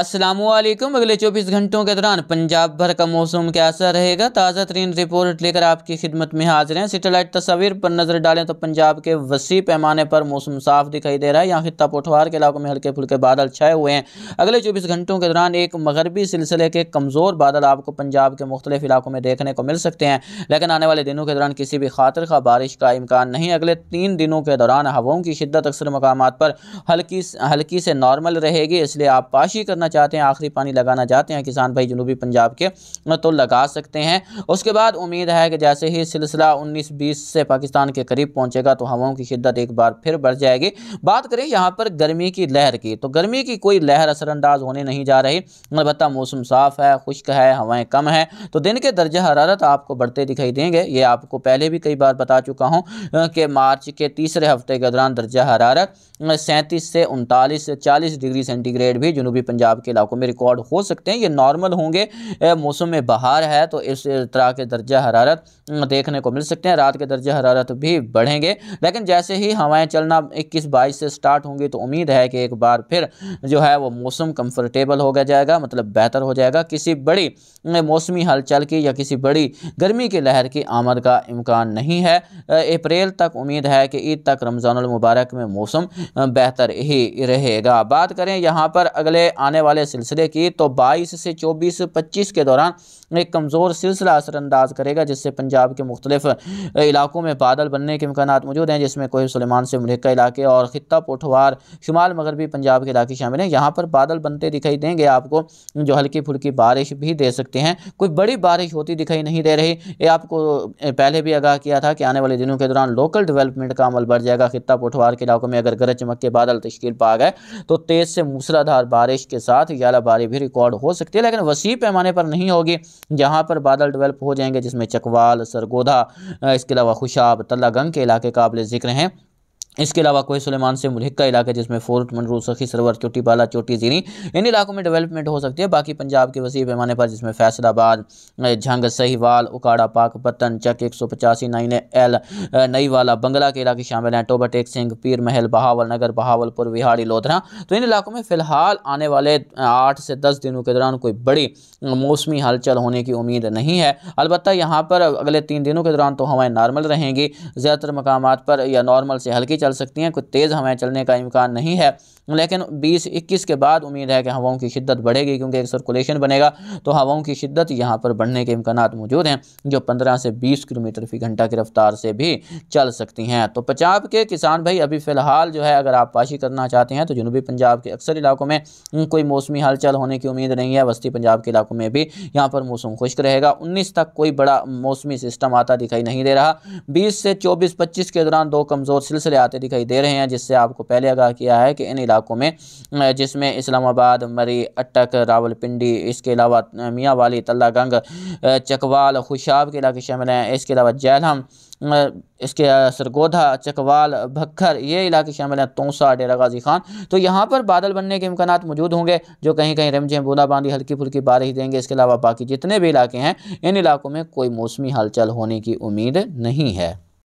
असलम अगले 24 घंटों के दौरान पंजाब भर का मौसम कैसा रहेगा ताज़ा तरीन रिपोर्ट लेकर आपकी खिदमत में हाजिर हैं सेटेलाइट तस्वीर पर नज़र डालें तो पंजाब के वसी पैमाने पर मौसम साफ दिखाई दे रहा है यहाँ खिता पोठवार के इलाकों में हल्के फुल्के बादल छाए हुए हैं अगले 24 घंटों के दौरान एक मगरबी सिलसिले के कमज़ोर बादल आपको पंजाब के मुख्तलिफ इलाकों में देखने को मिल सकते हैं लेकिन आने वाले दिनों के दौरान किसी भी खातर खा बारिश का इम्कान नहीं अगले तीन दिनों के दौरान हवाओं की शिद्दत अक्सर मकाम पर हल्की हल्की से नॉर्मल रहेगी इसलिए आप पाशी करना करना चाहते हैं आखिरी पानी लगाना चाहते हैं किसान भाई जनूबी पंजाब के तो लगा सकते हैं उसके बाद उम्मीद है कि जैसे ही सिलसिला उन्नीस बीस से पाकिस्तान के करीब पहुँचेगा तो हवाओं की शिद्दत एक बार फिर बढ़ जाएगी बात करें यहाँ पर गर्मी की लहर की तो गर्मी की कोई लहर असरअंदाज होने नहीं जा रही अलबत् मौसम साफ़ है खुश्क है हवाएँ कम हैं तो दिन के दर्ज हरारत आपको बढ़ते दिखाई देंगे ये आपको पहले भी कई बार बता चुका हूँ कि मार्च के तीसरे हफ्ते के दौरान दर्जा हरारत सैंतीस से उनतालीस चालीस डिग्री सेंटीग्रेड भी जनूबी पंजाब पंजाब के इलाकों में रिकॉर्ड हो सकते हैं ये नॉर्मल होंगे मौसम में बहार है तो इस तरह के दर्जा हरारत देखने को मिल सकते हैं रात के दर्जा हरारत भी बढ़ेंगे लेकिन जैसे ही हवाएं चलना इक्कीस बाईस से स्टार्ट होंगी तो उम्मीद है कि एक बार फिर जो है वो मौसम कंफर्टेबल हो गया जाएगा मतलब बेहतर हो जाएगा किसी बड़ी मौसमी हलचल की या किसी बड़ी गर्मी की लहर की आमद का इम्कान नहीं है अप्रैल तक उम्मीद है कि ईद तक रमज़ानमबारक में मौसम बेहतर ही रहेगा बात करें यहाँ पर अगले आने वाले सिलसिले की तो 22 से 24 25 के दौरान एक कमज़ोर सिलसिला असरानंदाज करेगा जिससे पंजाब के मुख्तलिफ इलाकों में बादल बनने के इम्कान मौजूद हैं जिसमें कोई सलेमान से मुनका इलाके और खत्ता पोठवार शुमाल मगरबी पंजाब के इलाके शामिल हैं यहाँ पर बादल बनते दिखाई देंगे आपको जो हल्की फुल्की बारिश भी दे सकते हैं कोई बड़ी बारिश होती दिखाई नहीं दे रही ये आपको पहले भी आगाह किया था कि आने वाले दिनों के दौरान लोकल डेवलपमेंट का अमल बढ़ जाएगा खत्ता पोठवार के इलाकों में अगर गरज चमक के बादल तश्ल पा गए तो तेज़ से मूसलाधार बारिश के साथ सात ग्यारह बारी भी रिकॉर्ड हो सकती है लेकिन वसी पैमाने पर नहीं होगी जहाँ पर बादल डेवलप हो जाएंगे जिसमें चकवाल सरगोधा इसके अलावा खुशाब तलागंग के इलाके काबिल ज़िक्र हैं इसके अलावा कोई सुलेमान से मुलिका का इलाका जिसमें फोर्ट मंडरू सखी सरवर चोटी बाला चोटी जीनी इन इलाकों में डेवलपमेंट हो सकती है बाकी पंजाब के वसी पैमाने पर जिसमें फैसलाबाद झंग सहीवाल उकाड़ा पाक पतन चक एक सौ पचासी नाइन एल नई वाला बंगला के इलाके शामिल हैं टोबा टेक सिंह पीर महल बहावल नगर बहावलपुर विहाड़ी लोधरा तो इन इलाकों में फ़िलहाल आने वाले आठ से दस दिनों के दौरान कोई बड़ी मौसमी हलचल होने की उम्मीद नहीं है अलबत्त यहाँ पर अगले तीन दिनों के दौरान तो हवाएँ नॉर्मल रहेंगी ज़्यादातर मकाम पर या नॉर्मल से हल्की चल सकती हैं कुछ तेज़ हवाएं चलने का इम्कान नहीं है लेकिन 20-21 के बाद उम्मीद है कि हवाओं की शिद्दत बढ़ेगी क्योंकि एक सर्कुलेशन बनेगा तो हवाओं की शिद्दत यहाँ पर बढ़ने के इम्कान मौजूद हैं जो 15 से 20 किलोमीटर फी घंटा की रफ्तार से भी चल सकती हैं तो पंजाब के किसान भाई अभी फ़िलहाल जो है अगर आप पाशी करना चाहते हैं तो जनूबी पंजाब के अक्सर इलाकों में कोई मौसमी हलचल होने की उम्मीद नहीं है वस्ती पंजाब के इलाकों में भी यहाँ पर मौसम खुश्क रहेगा उन्नीस तक कोई बड़ा मौसमी सिस्टम आता दिखाई नहीं दे रहा बीस से चौबीस पच्चीस के दौरान दो कमज़ोर सिलसिले आते इलाकाते दिखाई दे रहे हैं जिससे आपको पहले आगाह किया है कि इन इलाकों में जिसमें इस्लामाबाद मरी अटक रावलपिंडी इसके अलावा मियाँ वाली तल्लागंग चकवाल खुशाब के इलाके शामिल हैं इसके अलावा जैलम इसके सरगोधा चकवाल भक्खर ये इलाके शामिल हैं तोसा डेरा गाजी खान तो यहाँ पर बादल बनने के इम्कान मौजूद होंगे जो कहीं कहीं रिमझिम बूंदाबांदी हल्की फुल्की बारिश देंगे इसके अलावा बाकी जितने भी इलाके हैं इन इलाकों में कोई मौसमी हलचल होने की उम्मीद नहीं है